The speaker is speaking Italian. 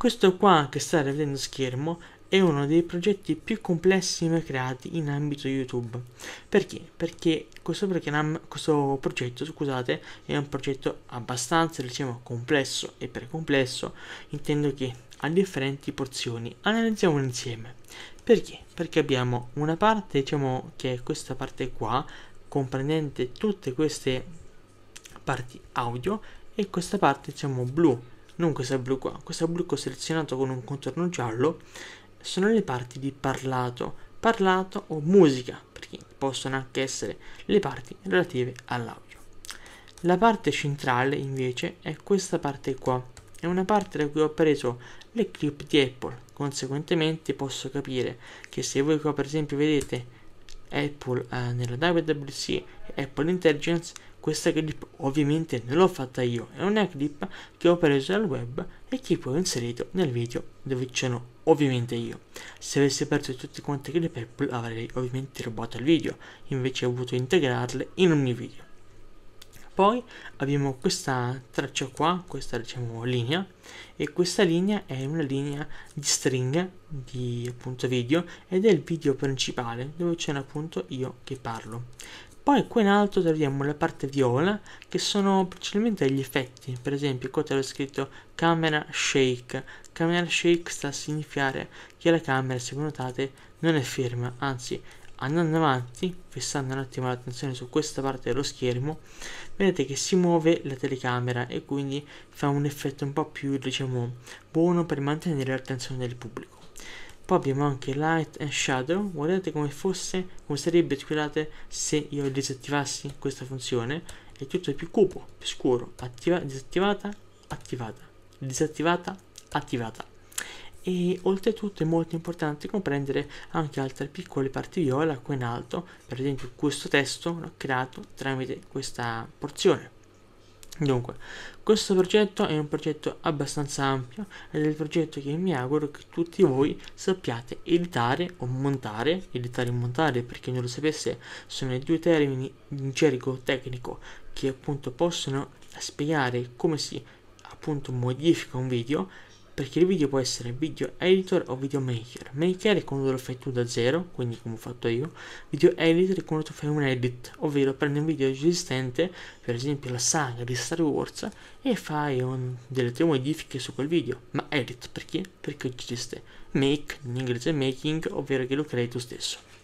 Questo qua che state vedendo schermo è uno dei progetti più complessi mai creati in ambito YouTube. Perché? Perché questo, program, questo progetto scusate, è un progetto abbastanza diciamo, complesso e per complesso intendo che ha differenti porzioni. Analizziamolo insieme. Perché? Perché abbiamo una parte, diciamo che è questa parte qua, comprendente tutte queste parti audio e questa parte diciamo blu non questa blu qua, questa blu che ho selezionato con un contorno giallo, sono le parti di parlato, parlato o musica, perché possono anche essere le parti relative all'audio. La parte centrale invece è questa parte qua, è una parte da cui ho preso le clip di Apple, conseguentemente posso capire che se voi qua per esempio vedete Apple eh, nella WWC Apple Intelligence questa clip ovviamente non l'ho fatta io, è una clip che ho preso dal web e che poi ho inserito nel video dove c'ero ovviamente io. Se avessi perso tutte quante clip Apple avrei ovviamente rubato il video, invece ho voluto integrarle in ogni video poi abbiamo questa traccia qua questa diciamo linea e questa linea è una linea di stringa di appunto video ed è il video principale dove c'è appunto io che parlo poi qua in alto troviamo la parte viola che sono principalmente gli effetti per esempio qua c'è scritto camera shake camera shake sta a significare che la camera se notate non è ferma anzi Andando avanti, fissando un attimo l'attenzione su questa parte dello schermo, vedete che si muove la telecamera e quindi fa un effetto un po' più, diciamo, buono per mantenere l'attenzione del pubblico. Poi abbiamo anche Light and Shadow, guardate come fosse, come sarebbe, scusate, se io disattivassi questa funzione, è tutto più cupo, più scuro, attiva, disattivata, attivata, disattivata, attivata e oltretutto è molto importante comprendere anche altre piccole parti viola qua in alto, per esempio questo testo l'ho creato tramite questa porzione. Dunque, questo progetto è un progetto abbastanza ampio ed è il progetto che mi auguro che tutti voi sappiate editare o montare, editare e montare perché non lo sapesse sono i due termini in gergo tecnico che appunto possono spiegare come si appunto modifica un video perché il video può essere video editor o video maker. Maker è quando lo fai tu da zero, quindi come ho fatto io. Video editor è quando tu fai un edit, ovvero prendi un video esistente, per esempio la saga di Star Wars, e fai un, delle tue modifiche su quel video. Ma edit perché? Perché esiste make, in inglese making, ovvero che lo crei tu stesso.